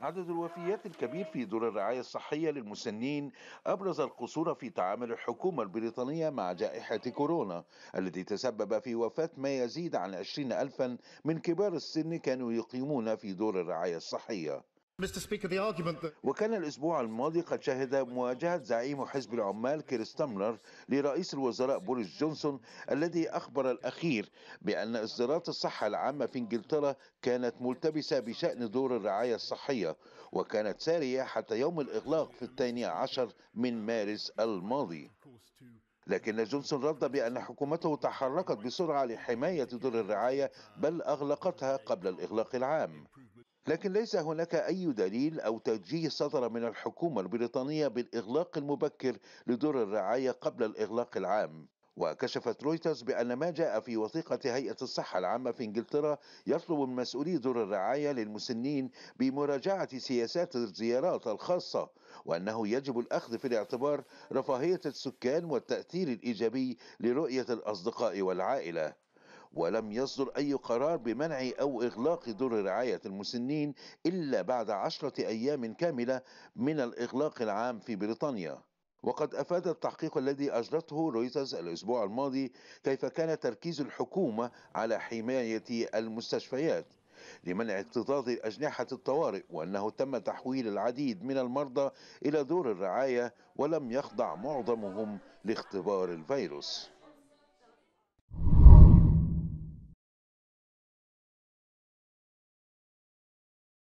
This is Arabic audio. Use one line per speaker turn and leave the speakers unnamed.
عدد الوفيات الكبير في دور الرعاية الصحية للمسنين أبرز القصور في تعامل الحكومة البريطانية مع جائحة كورونا التي تسبب في وفاة ما يزيد عن 20 ألفا من كبار السن كانوا يقيمون في دور الرعاية الصحية وكان الأسبوع الماضي قد شهد مواجهة زعيم حزب العمال كريستاملر لرئيس الوزراء بوريس جونسون الذي أخبر الأخير بأن إصدارات الصحة العامة في إنجلترا كانت ملتبسة بشأن دور الرعاية الصحية وكانت سارية حتى يوم الإغلاق في الثاني عشر من مارس الماضي لكن جونسون رد بأن حكومته تحركت بسرعة لحماية دور الرعاية بل أغلقتها قبل الإغلاق العام لكن ليس هناك أي دليل أو توجيه صدر من الحكومة البريطانية بالإغلاق المبكر لدور الرعاية قبل الإغلاق العام وكشفت رويترز بأن ما جاء في وثيقة هيئة الصحة العامة في إنجلترا يطلب من مسؤولي دور الرعاية للمسنين بمراجعة سياسات الزيارات الخاصة وأنه يجب الأخذ في الاعتبار رفاهية السكان والتأثير الإيجابي لرؤية الأصدقاء والعائلة ولم يصدر أي قرار بمنع أو إغلاق دور رعاية المسنين إلا بعد عشرة أيام كاملة من الإغلاق العام في بريطانيا وقد أفاد التحقيق الذي أجرته رويترز الأسبوع الماضي كيف كان تركيز الحكومة على حماية المستشفيات لمنع اكتظاظ أجنحة الطوارئ وأنه تم تحويل العديد من المرضى إلى دور الرعاية ولم يخضع معظمهم لاختبار الفيروس